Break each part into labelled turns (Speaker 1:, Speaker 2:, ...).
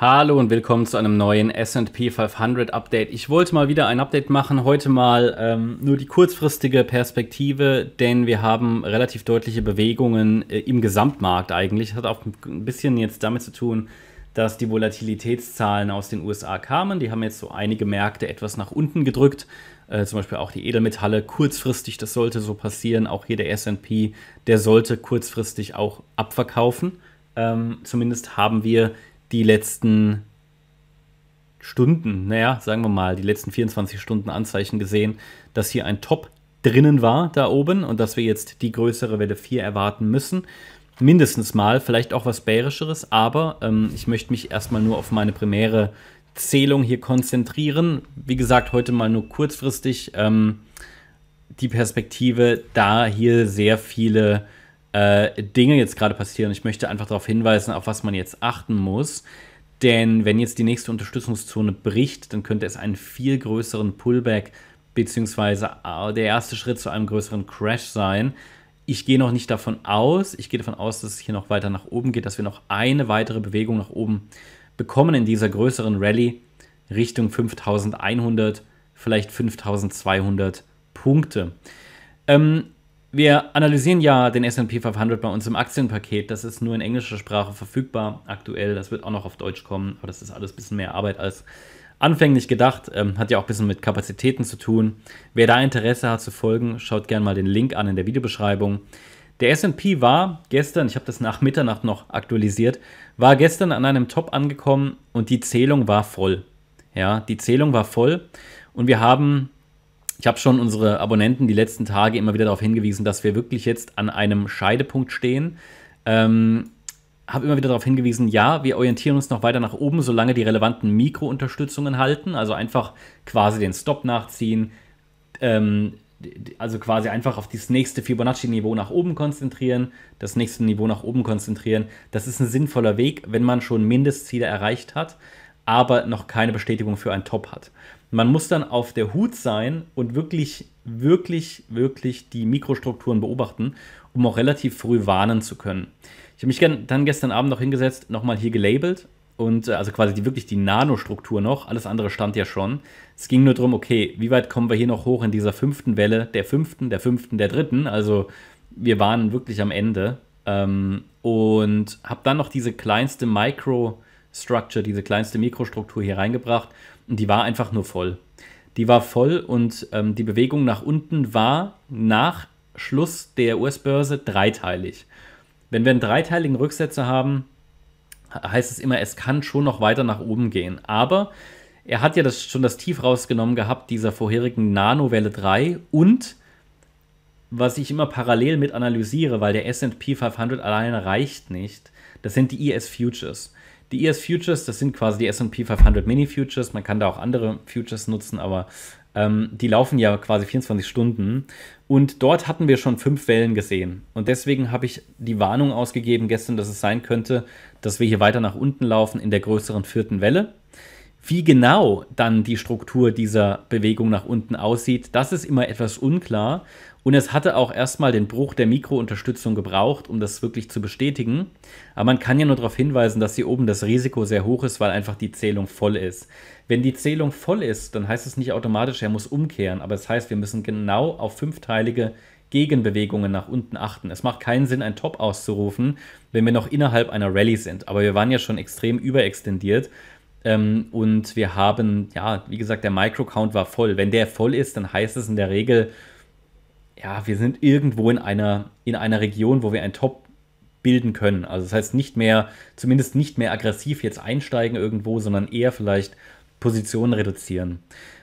Speaker 1: Hallo und willkommen zu einem neuen S&P 500 Update. Ich wollte mal wieder ein Update machen, heute mal ähm, nur die kurzfristige Perspektive, denn wir haben relativ deutliche Bewegungen äh, im Gesamtmarkt eigentlich. Hat auch ein bisschen jetzt damit zu tun, dass die Volatilitätszahlen aus den USA kamen. Die haben jetzt so einige Märkte etwas nach unten gedrückt, äh, zum Beispiel auch die Edelmetalle kurzfristig, das sollte so passieren. Auch hier der S&P, der sollte kurzfristig auch abverkaufen. Ähm, zumindest haben wir die letzten Stunden, naja, sagen wir mal, die letzten 24 Stunden Anzeichen gesehen, dass hier ein Top drinnen war da oben und dass wir jetzt die größere Welle 4 erwarten müssen. Mindestens mal, vielleicht auch was Bärischeres, aber ähm, ich möchte mich erstmal nur auf meine primäre Zählung hier konzentrieren. Wie gesagt, heute mal nur kurzfristig ähm, die Perspektive, da hier sehr viele äh, Dinge jetzt gerade passieren. Ich möchte einfach darauf hinweisen, auf was man jetzt achten muss. Denn wenn jetzt die nächste Unterstützungszone bricht, dann könnte es einen viel größeren Pullback bzw. Äh, der erste Schritt zu einem größeren Crash sein. Ich gehe noch nicht davon aus. Ich gehe davon aus, dass es hier noch weiter nach oben geht, dass wir noch eine weitere Bewegung nach oben bekommen in dieser größeren Rallye Richtung 5100, vielleicht 5200 Punkte. Ähm, wir analysieren ja den SP 500 bei uns im Aktienpaket. Das ist nur in englischer Sprache verfügbar aktuell. Das wird auch noch auf Deutsch kommen, aber das ist alles ein bisschen mehr Arbeit als anfänglich gedacht. Ähm, hat ja auch ein bisschen mit Kapazitäten zu tun. Wer da Interesse hat zu folgen, schaut gerne mal den Link an in der Videobeschreibung. Der SP war gestern, ich habe das nach Mitternacht noch aktualisiert, war gestern an einem Top angekommen und die Zählung war voll. Ja, die Zählung war voll und wir haben ich habe schon unsere Abonnenten die letzten Tage immer wieder darauf hingewiesen, dass wir wirklich jetzt an einem Scheidepunkt stehen. Ähm, habe immer wieder darauf hingewiesen, ja, wir orientieren uns noch weiter nach oben, solange die relevanten Mikrounterstützungen halten, also einfach quasi den Stop nachziehen, ähm, also quasi einfach auf das nächste Fibonacci-Niveau nach oben konzentrieren, das nächste Niveau nach oben konzentrieren. Das ist ein sinnvoller Weg, wenn man schon Mindestziele erreicht hat aber noch keine Bestätigung für einen Top hat. Man muss dann auf der Hut sein und wirklich, wirklich, wirklich die Mikrostrukturen beobachten, um auch relativ früh warnen zu können. Ich habe mich dann gestern Abend noch hingesetzt, nochmal hier gelabelt und äh, also quasi die, wirklich die Nanostruktur noch, alles andere stand ja schon. Es ging nur darum, okay, wie weit kommen wir hier noch hoch in dieser fünften Welle, der fünften, der fünften, der dritten, also wir waren wirklich am Ende. Ähm, und habe dann noch diese kleinste Micro- Structure, diese kleinste Mikrostruktur hier reingebracht und die war einfach nur voll. Die war voll und ähm, die Bewegung nach unten war nach Schluss der US-Börse dreiteilig. Wenn wir einen dreiteiligen Rücksetzer haben, heißt es immer, es kann schon noch weiter nach oben gehen. Aber er hat ja das, schon das Tief rausgenommen gehabt, dieser vorherigen Nanowelle 3 und was ich immer parallel mit analysiere, weil der SP 500 alleine reicht nicht, das sind die ES Futures. Die ES Futures, das sind quasi die SP 500 Mini Futures. Man kann da auch andere Futures nutzen, aber ähm, die laufen ja quasi 24 Stunden. Und dort hatten wir schon fünf Wellen gesehen. Und deswegen habe ich die Warnung ausgegeben gestern, dass es sein könnte, dass wir hier weiter nach unten laufen in der größeren vierten Welle. Wie genau dann die Struktur dieser Bewegung nach unten aussieht, das ist immer etwas unklar, und es hatte auch erstmal den Bruch der Mikrounterstützung gebraucht, um das wirklich zu bestätigen. Aber man kann ja nur darauf hinweisen, dass hier oben das Risiko sehr hoch ist, weil einfach die Zählung voll ist. Wenn die Zählung voll ist, dann heißt es nicht automatisch, er muss umkehren. Aber es das heißt, wir müssen genau auf fünfteilige Gegenbewegungen nach unten achten. Es macht keinen Sinn, einen Top auszurufen, wenn wir noch innerhalb einer Rallye sind. Aber wir waren ja schon extrem überextendiert. Ähm, und wir haben, ja, wie gesagt, der Microcount war voll. Wenn der voll ist, dann heißt es in der Regel, ja, wir sind irgendwo in einer, in einer Region, wo wir ein Top bilden können. Also das heißt nicht mehr, zumindest nicht mehr aggressiv jetzt einsteigen irgendwo, sondern eher vielleicht Positionen reduzieren.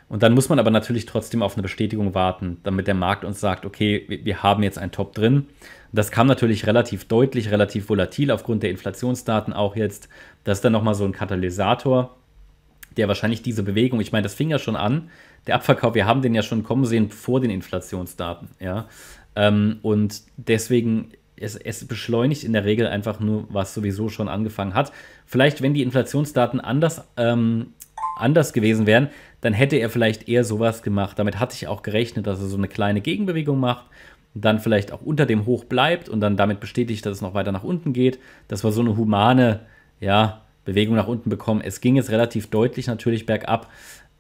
Speaker 1: Und dann muss man aber natürlich trotzdem auf eine Bestätigung warten, damit der Markt uns sagt, okay, wir haben jetzt einen Top drin. Das kam natürlich relativ deutlich, relativ volatil aufgrund der Inflationsdaten auch jetzt. Das ist dann nochmal so ein Katalysator der wahrscheinlich diese Bewegung, ich meine, das fing ja schon an, der Abverkauf, wir haben den ja schon kommen sehen vor den Inflationsdaten, ja. Ähm, und deswegen, es, es beschleunigt in der Regel einfach nur, was sowieso schon angefangen hat. Vielleicht, wenn die Inflationsdaten anders, ähm, anders gewesen wären, dann hätte er vielleicht eher sowas gemacht. Damit hatte ich auch gerechnet, dass er so eine kleine Gegenbewegung macht, dann vielleicht auch unter dem Hoch bleibt und dann damit bestätigt, dass es noch weiter nach unten geht. Das war so eine humane, ja, Bewegung nach unten bekommen. Es ging jetzt relativ deutlich natürlich bergab.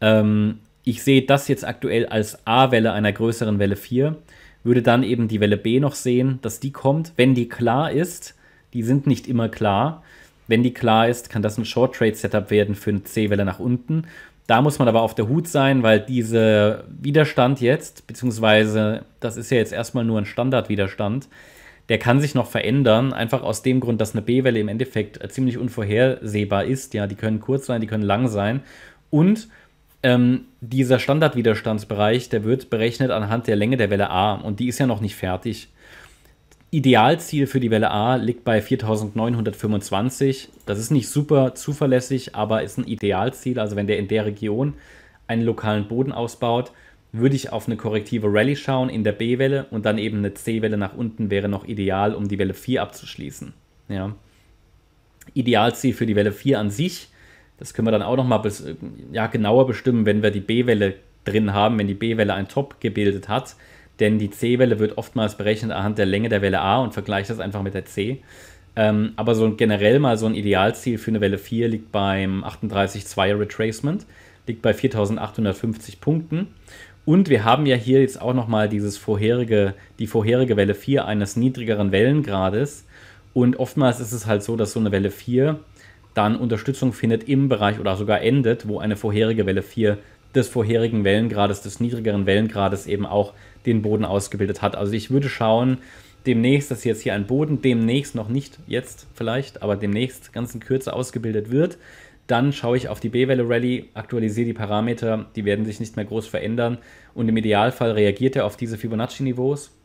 Speaker 1: Ähm, ich sehe das jetzt aktuell als A-Welle einer größeren Welle 4. Würde dann eben die Welle B noch sehen, dass die kommt, wenn die klar ist. Die sind nicht immer klar. Wenn die klar ist, kann das ein Short Trade Setup werden für eine C-Welle nach unten. Da muss man aber auf der Hut sein, weil dieser Widerstand jetzt, beziehungsweise das ist ja jetzt erstmal nur ein Standardwiderstand, der kann sich noch verändern, einfach aus dem Grund, dass eine B-Welle im Endeffekt äh, ziemlich unvorhersehbar ist. Ja, die können kurz sein, die können lang sein. Und ähm, dieser Standardwiderstandsbereich, der wird berechnet anhand der Länge der Welle A und die ist ja noch nicht fertig. Idealziel für die Welle A liegt bei 4925. Das ist nicht super zuverlässig, aber ist ein Idealziel. Also wenn der in der Region einen lokalen Boden ausbaut, würde ich auf eine korrektive Rallye schauen in der B-Welle und dann eben eine C-Welle nach unten wäre noch ideal, um die Welle 4 abzuschließen. Ja. Idealziel für die Welle 4 an sich, das können wir dann auch nochmal ja, genauer bestimmen, wenn wir die B-Welle drin haben, wenn die B-Welle ein Top gebildet hat, denn die C-Welle wird oftmals berechnet anhand der Länge der Welle A und vergleicht das einfach mit der C. Ähm, aber so generell mal so ein Idealziel für eine Welle 4 liegt beim 38 2 Retracement, liegt bei 4850 Punkten. Und wir haben ja hier jetzt auch nochmal dieses vorherige, die vorherige Welle 4 eines niedrigeren Wellengrades. Und oftmals ist es halt so, dass so eine Welle 4 dann Unterstützung findet im Bereich oder sogar endet, wo eine vorherige Welle 4 des vorherigen Wellengrades, des niedrigeren Wellengrades eben auch den Boden ausgebildet hat. Also ich würde schauen, demnächst, dass jetzt hier ein Boden demnächst noch nicht jetzt vielleicht, aber demnächst ganz in Kürze ausgebildet wird, dann schaue ich auf die B-Welle Rally, aktualisiere die Parameter, die werden sich nicht mehr groß verändern und im Idealfall reagiert er auf diese Fibonacci-Niveaus.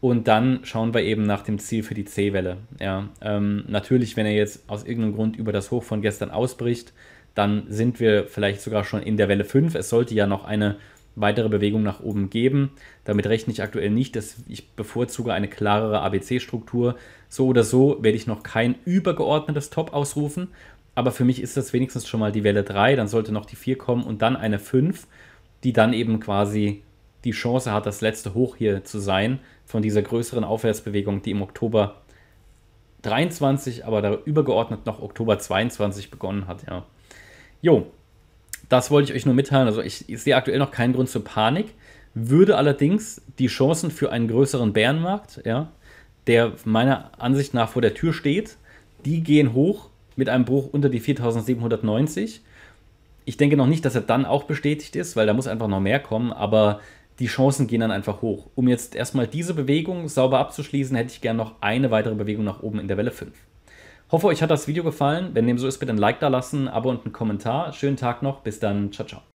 Speaker 1: Und dann schauen wir eben nach dem Ziel für die C-Welle. Ja, ähm, natürlich, wenn er jetzt aus irgendeinem Grund über das Hoch von gestern ausbricht, dann sind wir vielleicht sogar schon in der Welle 5. Es sollte ja noch eine weitere Bewegung nach oben geben. Damit rechne ich aktuell nicht, dass ich bevorzuge eine klarere ABC-Struktur. So oder so werde ich noch kein übergeordnetes Top ausrufen, aber für mich ist das wenigstens schon mal die Welle 3, dann sollte noch die 4 kommen und dann eine 5, die dann eben quasi die Chance hat, das letzte Hoch hier zu sein von dieser größeren Aufwärtsbewegung, die im Oktober 23, aber da übergeordnet noch Oktober 22 begonnen hat, ja. Jo, das wollte ich euch nur mitteilen. Also ich, ich sehe aktuell noch keinen Grund zur Panik, würde allerdings die Chancen für einen größeren Bärenmarkt, ja, der meiner Ansicht nach vor der Tür steht, die gehen hoch mit einem Bruch unter die 4790. Ich denke noch nicht, dass er dann auch bestätigt ist, weil da muss einfach noch mehr kommen, aber die Chancen gehen dann einfach hoch. Um jetzt erstmal diese Bewegung sauber abzuschließen, hätte ich gerne noch eine weitere Bewegung nach oben in der Welle 5. Hoffe, euch hat das Video gefallen. Wenn dem so ist, bitte ein Like da lassen, Abo und einen Kommentar. Schönen Tag noch. Bis dann. Ciao, ciao.